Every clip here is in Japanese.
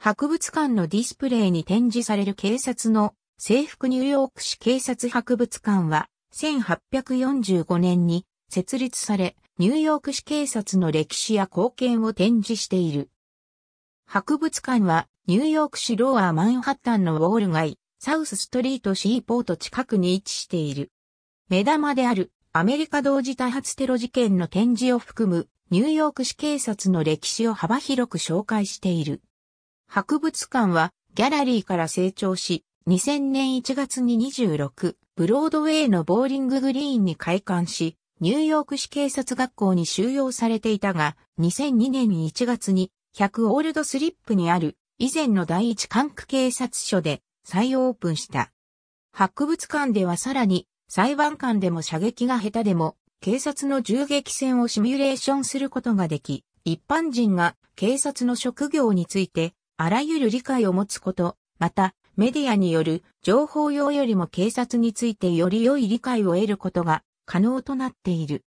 博物館のディスプレイに展示される警察の制服ニューヨーク市警察博物館は1845年に設立され、ニューヨーク市警察の歴史や貢献を展示している。博物館はニューヨーク市ローアーマンハッタンのウォール街、サウスストリートシーポート近くに位置している。目玉であるアメリカ同時多発テロ事件の展示を含むニューヨーク市警察の歴史を幅広く紹介している。博物館はギャラリーから成長し、2000年1月に26、ブロードウェイのボーリンググリーンに開館し、ニューヨーク市警察学校に収容されていたが、2002年1月に100オールドスリップにある以前の第一管区警察署で再オープンした。博物館ではさらに裁判官でも射撃が下手でも警察の銃撃戦をシミュレーションすることができ、一般人が警察の職業についてあらゆる理解を持つこと、また、メディアによる情報用よりも警察についてより良い理解を得ることが可能となっている。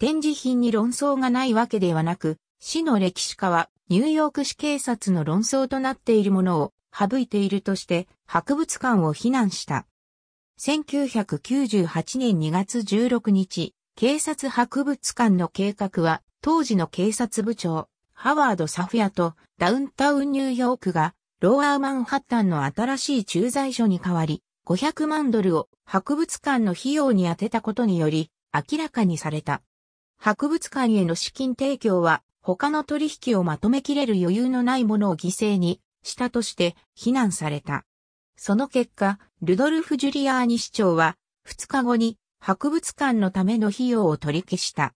展示品に論争がないわけではなく、市の歴史家はニューヨーク市警察の論争となっているものを省いているとして博物館を非難した。1998年2月16日、警察博物館の計画は当時の警察部長、ハワード・サフィアとダウンタウンニューヨークがローアーマンハッタンの新しい駐在所に代わり、500万ドルを博物館の費用に充てたことにより明らかにされた。博物館への資金提供は他の取引をまとめきれる余裕のないものを犠牲にしたとして非難された。その結果、ルドルフ・ジュリアーニ市長は2日後に博物館のための費用を取り消した。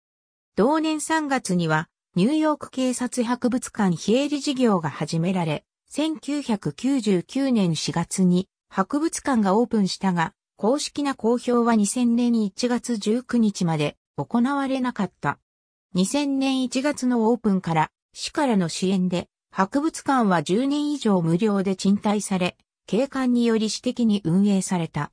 同年3月にはニューヨーク警察博物館非営利事業が始められ、1999年4月に博物館がオープンしたが、公式な公表は2000年1月19日まで行われなかった。2000年1月のオープンから市からの支援で博物館は10年以上無料で賃貸され、景観により私的に運営された。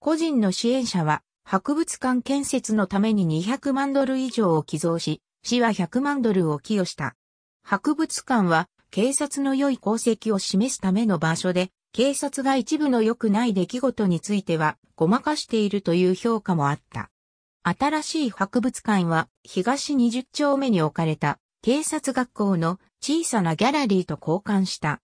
個人の支援者は博物館建設のために200万ドル以上を寄贈し、市は100万ドルを寄与した。博物館は警察の良い功績を示すための場所で、警察が一部の良くない出来事についてはごまかしているという評価もあった。新しい博物館は東20丁目に置かれた警察学校の小さなギャラリーと交換した。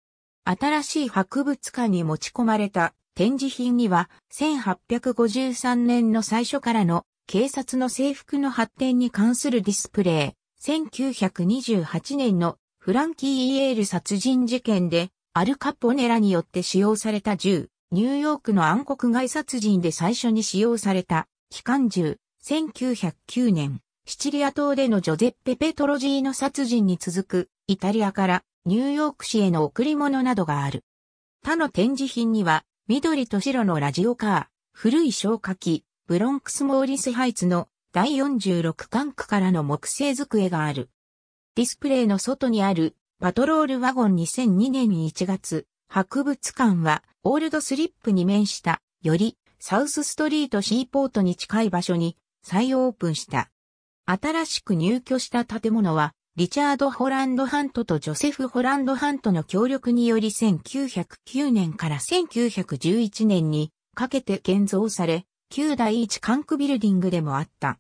新しい博物館に持ち込まれた展示品には1853年の最初からの警察の制服の発展に関するディスプレイ。1928年のフランキー・イエール殺人事件でアルカポネラによって使用された銃。ニューヨークの暗黒外殺人で最初に使用された機関銃。1909年、シチリア島でのジョゼッペ・ペトロジーの殺人に続くイタリアからニューヨーク市への贈り物などがある。他の展示品には、緑と白のラジオカー、古い消火器、ブロンクスモーリスハイツの第46管区からの木製机がある。ディスプレイの外にあるパトロールワゴン2002年1月、博物館はオールドスリップに面した、よりサウスストリートシーポートに近い場所に再オープンした。新しく入居した建物は、リチャード・ホランド・ハントとジョセフ・ホランド・ハントの協力により1909年から1911年にかけて建造され、旧第一管区ビルディングでもあった。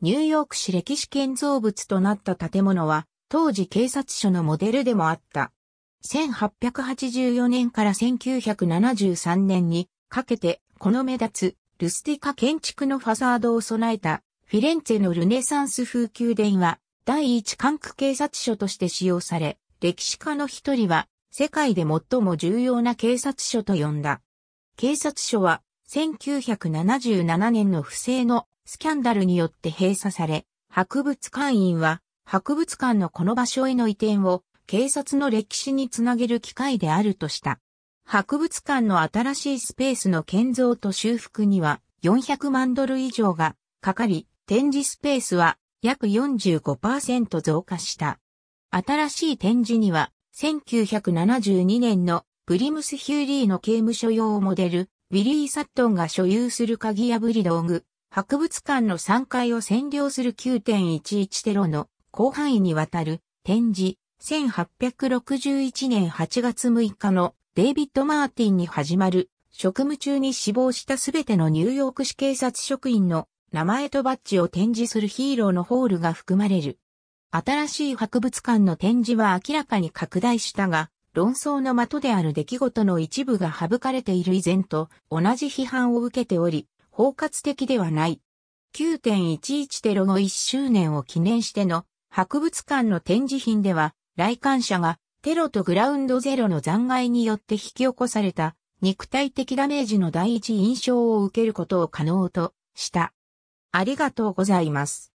ニューヨーク市歴史建造物となった建物は、当時警察署のモデルでもあった。1884年から1973年にかけて、この目立つルスティカ建築のファサードを備えたフィレンツェのルネサンス風宮殿は第一管区警察署として使用され、歴史家の一人は世界で最も重要な警察署と呼んだ。警察署は1977年の不正のスキャンダルによって閉鎖され、博物館員は博物館のこの場所への移転を警察の歴史につなげる機会であるとした。博物館の新しいスペースの建造と修復には400万ドル以上がかかり、展示スペースは約45%増加した。新しい展示には1972年のプリムス・ヒューリーの刑務所用モデルウィリー・サットンが所有する鍵破り道具、博物館の3階を占領する9.11テロの広範囲にわたる展示、1861年8月6日のデイビッド・マーティンに始まる職務中に死亡したすべてのニューヨーク市警察職員の名前とバッジを展示するヒーローのホールが含まれる。新しい博物館の展示は明らかに拡大したが、論争の的である出来事の一部が省かれている以前と同じ批判を受けており、包括的ではない。9.11テロ後1周年を記念しての博物館の展示品では、来館者がテロとグラウンドゼロの残骸によって引き起こされた肉体的ダメージの第一印象を受けることを可能とした。ありがとうございます。